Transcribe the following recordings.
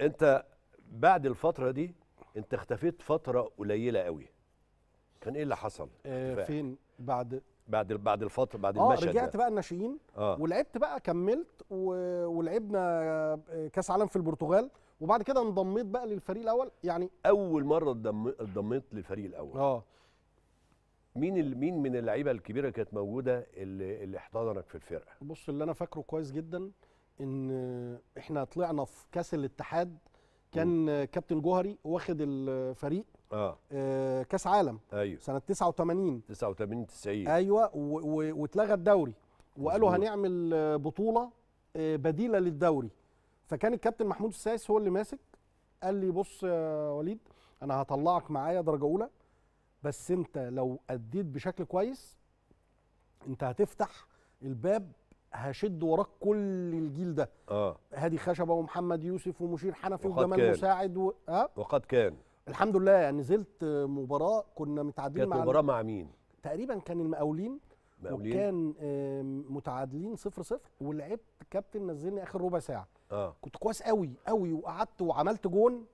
انت بعد الفتره دي انت اختفيت فتره قليله قوي كان ايه اللي حصل آه فين بعد بعد بعد الفتره بعد آه المشهد رجعت ده. بقى الناشئين آه. ولعبت بقى كملت و... ولعبنا آه، كاس عالم في البرتغال وبعد كده انضميت بقى للفريق الاول يعني اول مره انضميت للفريق الاول اه مين ال... مين من اللعيبه الكبيره كانت موجوده اللي اللي احتضنك في الفرقه بص اللي انا فاكره كويس جدا ان احنا طلعنا في كاس الاتحاد كان كابتن جوهري واخد الفريق آه. آه كاس عالم أيوه. سنه 89 89 90 ايوه واتلغى الدوري وقالوا هنعمل بطوله آه، بديله للدوري فكان الكابتن محمود السايس هو اللي ماسك قال لي بص يا وليد انا هطلعك معايا درجه اولى بس انت لو اديت بشكل كويس انت هتفتح الباب هشد وراك كل الجيل ده اه هادي خشبه ومحمد يوسف ومشير حنفي وجمال مساعد و... اه وقد كان الحمد لله يعني نزلت مباراه كنا متعادلين مع كانت مباراه مع مين؟ تقريبا كان المقاولين مقاولين وكان متعادلين صفر صفر ولعبت كابتن نزلني اخر ربع ساعه آه. كنت كويس قوي قوي وقعدت وعملت جون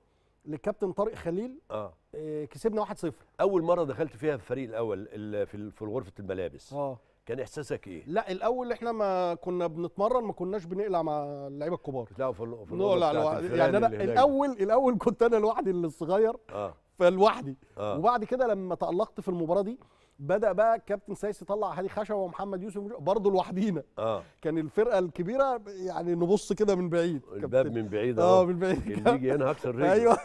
للكابتن طارق خليل آه. آه، كسبنا 1-0 اول مره دخلت فيها في الفريق الاول في غرفه الملابس اه كان احساسك ايه؟ لا الاول احنا ما كنا بنتمرن ما كناش بنقلع مع اللعيبه الكبار لا في في نقلع يعني انا الاول الاول كنت انا لوحدي اللي الصغير آه. فلوحدي آه. وبعد كده لما تالقت في المباراه دي بدا بقى كابتن سايس يطلع هادي خشبه ومحمد يوسف برضه لوحدينا آه. كان الفرقه الكبيره يعني نبص كده من بعيد الباب من بعيد اه من بعيد اللي يجي هنا هكسر رجله ايوه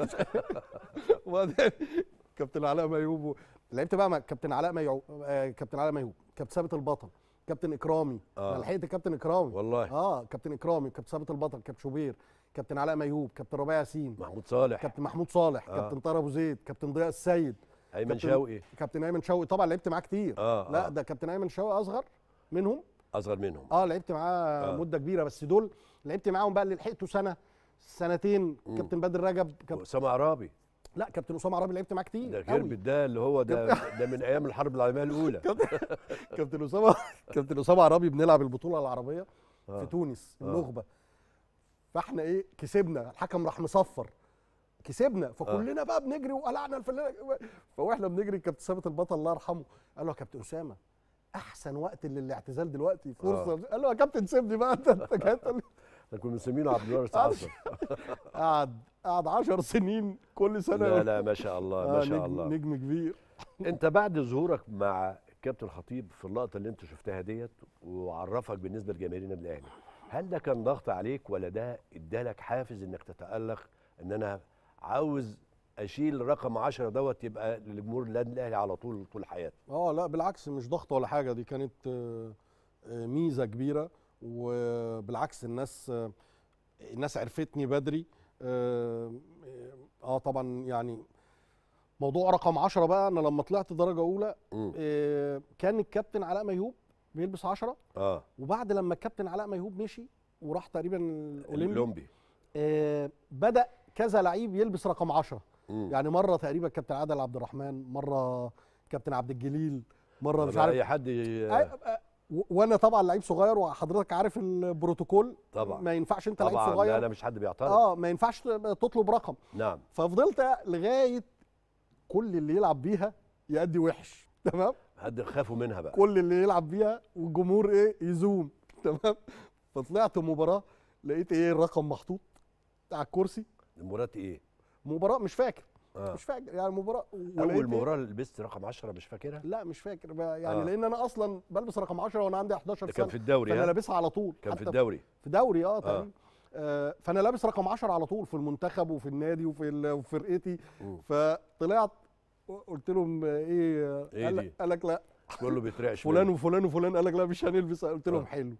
كابتن علاء ميهوب لعبت بقى مع كابتن علاء ميعوب آه، كابتن علاء ميهوب كابتن ثابت البطل كابتن اكرامي آه. انا لحقت كابتن اكرامي والله اه كابتن اكرامي كابتن ثابت البطل كابتن شوبير كابتن علاء ميهوب كابتن ربيع ياسين محمود صالح كابتن محمود صالح آه. كابتن طارق ابو زيد كابتن ضياء السيد ايمن شوقي كابتن ايمن شوقي طبعا لعبت معاه كتير آه،, آه. لا ده كابتن ايمن شوقي اصغر منهم اصغر منهم اه لعبت معاه آه. مده كبيره بس دول لعبت معاهم بقى اللي لحقته سنه سنتين كابتن بدر رجب كابتن اسامه عرابي لا كابتن اسامه عرابي لعبت معاه كتير ده جربت ده اللي هو ده ده من ايام الحرب العالميه الاولى كابتن اسامه كابتن اسامه عرابي بنلعب البطوله العربيه في آه. تونس آه. النخبه فاحنا ايه كسبنا الحكم راح مصفر كسبنا فكلنا آه. بقى بنجري وقلعنا الفلانه فاحنا بنجري كابتن ثابت البطل الله يرحمه قال له يا كابتن اسامه احسن وقت للاعتزال دلوقتي فرصه قال له يا كابتن سيبني بقى انت انت كنا مسمينه عبد النور قعد قعد 10 سنين كل سنه لا لا ما شاء الله ما آه، شاء نجم الله نجم كبير انت بعد ظهورك مع كابتن خطيب في اللقطه اللي انت شفتها ديت وعرفك بالنسبه لجماهير النادي الاهلي هل ده كان ضغط عليك ولا ده ادالك حافز انك تتالق ان انا عاوز اشيل رقم 10 دوت يبقى لجمهور النادي الاهلي على طول طول حياتي اه لا بالعكس مش ضغط ولا حاجه دي كانت آه، آه، ميزه كبيره وبالعكس الناس الناس عرفتني بدري آه،, اه طبعا يعني موضوع رقم 10 بقى انا لما طلعت درجه اولى آه كان الكابتن علاء ميهوب بيلبس 10 اه وبعد لما الكابتن علاء ميهوب مشي وراح تقريبا الاولمبي الاولمبي آه بدا كذا لعيب يلبس رقم 10 يعني مره تقريبا كابتن عادل عبد الرحمن مره كابتن عبد الجليل مره مش عارف اي حد وانا طبعا لعيب صغير وحضرتك عارف البروتوكول طبعا ما ينفعش انت لعيب صغير لا لا مش حد بيعترض اه ما ينفعش تطلب رقم نعم ففضلت لغايه كل اللي يلعب بيها يأدي وحش تمام حد خافوا منها بقى كل اللي يلعب بيها والجمهور ايه يزوم تمام فطلعت مباراه لقيت ايه الرقم محطوط على الكرسي مباراه ايه مباراه مش فاكر آه. مش فاكر يعني مباراه اول مباراه إيه؟ لبست رقم 10 مش فاكرها لا مش فاكر يعني آه. لان انا اصلا بلبس رقم 10 وانا عندي 11 سنه كان في الدوري فانا لابسها على طول كان في الدوري في دوري آه،, اه تقريبا آه. فانا لابس رقم 10 على طول في المنتخب وفي النادي وفي فرقتي فطلعت قلت لهم ايه ايه قال قال لك لا كله بيترعش فلان وفلان وفلان قال لك لا مش هنلبس قلت آه. لهم آه. حلو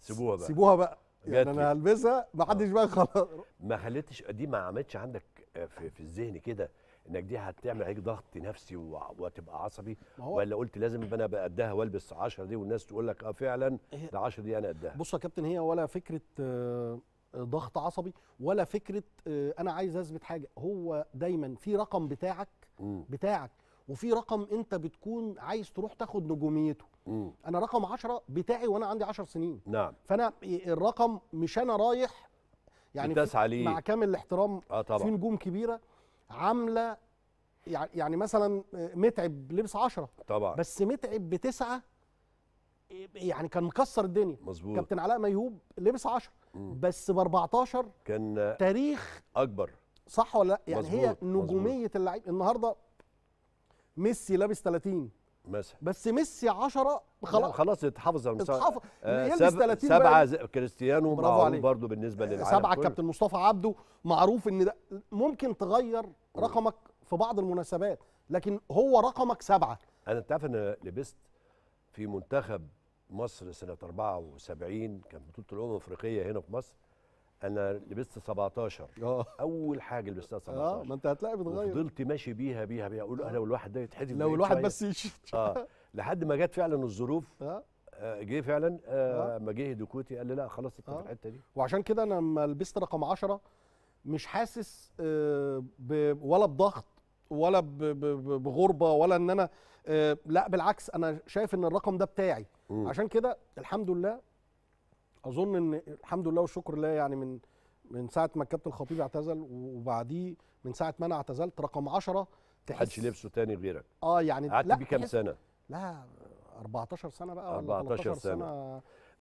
سيبوها بقى سيبوها بقى يعني انا هلبسها ما حدش آه. بقى خلاص ما خليتش دي ما عملتش عندك في, في الذهن كده انك دي هتعمل عليك ضغط نفسي وتبقى عصبي ولا قلت لازم انا ابقى قدها والبس 10 دي والناس تقول لك اه فعلا ده 10 دي انا قدها بص يا كابتن هي ولا فكره آه، ضغط عصبي ولا فكره آه، انا عايز اثبت حاجه هو دايما في رقم بتاعك بتاعك وفي رقم انت بتكون عايز تروح تاخد نجوميته انا رقم 10 بتاعي وانا عندي 10 سنين نعم فانا الرقم مش انا رايح يعني بتسعى ليه مع كامل الاحترام آه طبعا. في نجوم كبيره عامله يعني مثلا آه، متعب لبس 10 طبعا بس متعب بتسعه يعني كان مكسر الدنيا مظبوط كابتن علاء ميهوب لبس 10 بس ب 14 كان تاريخ اكبر صح ولا لا يعني مزبوط. هي نجوميه اللعيب النهارده ميسي لابس 30 مثلا بس ميسي 10 خلاص خلاص اتحافظ على المستوى آه، يلبس 30 سبعه كريستيانو برافو عليك برضه بالنسبه للعالم سبعه كابتن مصطفى عبده معروف ان ده ممكن تغير رقمك في بعض المناسبات لكن هو رقمك سبعه انا انت عارف انا لبست في منتخب مصر سنه 74 كان بطوله الامم الافريقيه هنا في مصر انا لبست 17 اه اول حاجه لبستها 17 اه ما انت هتلاقي بتغير فضلت ماشي بيها بيها بيها اقول لو الواحد ده يتحدف لو الواحد بس يشيل اه لحد ما جت فعلا الظروف اه, آه، جه فعلا آه، آه. ما جه دكوتي قال لي لا خلاص انت في الحته دي وعشان كده انا لما لبست رقم 10 مش حاسس ولا بضغط ولا بغربه ولا ان انا لا بالعكس انا شايف ان الرقم ده بتاعي عشان كده الحمد لله اظن ان الحمد لله والشكر لله يعني من من ساعه ما الكابتن الخطيب اعتزل وبعديه من ساعه ما انا اعتزلت رقم 10 تحس محدش لبسه تاني غيرك اه يعني قعدت بكام سنه؟ لا 14 سنه بقى 14 سنة. سنه